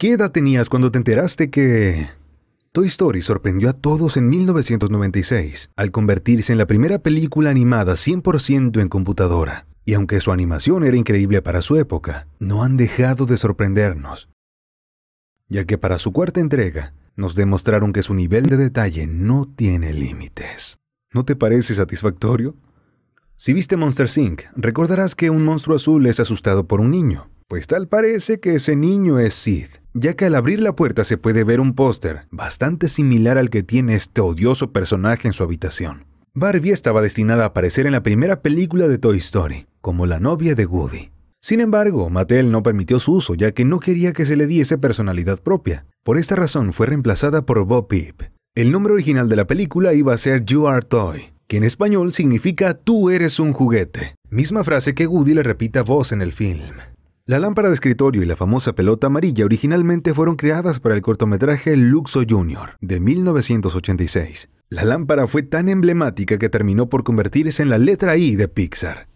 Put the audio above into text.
¿Qué edad tenías cuando te enteraste que... Toy Story sorprendió a todos en 1996 al convertirse en la primera película animada 100% en computadora. Y aunque su animación era increíble para su época, no han dejado de sorprendernos, ya que para su cuarta entrega nos demostraron que su nivel de detalle no tiene límites. ¿No te parece satisfactorio? Si viste Monster Inc., recordarás que un monstruo azul es asustado por un niño, pues tal parece que ese niño es Sid, ya que al abrir la puerta se puede ver un póster bastante similar al que tiene este odioso personaje en su habitación. Barbie estaba destinada a aparecer en la primera película de Toy Story, como la novia de Woody. Sin embargo, Mattel no permitió su uso ya que no quería que se le diese personalidad propia. Por esta razón fue reemplazada por Bob Peep. El nombre original de la película iba a ser You Are Toy, que en español significa Tú eres un juguete, misma frase que Woody le repita a Voz en el film. La lámpara de escritorio y la famosa pelota amarilla originalmente fueron creadas para el cortometraje Luxo Jr. de 1986. La lámpara fue tan emblemática que terminó por convertirse en la letra I de Pixar.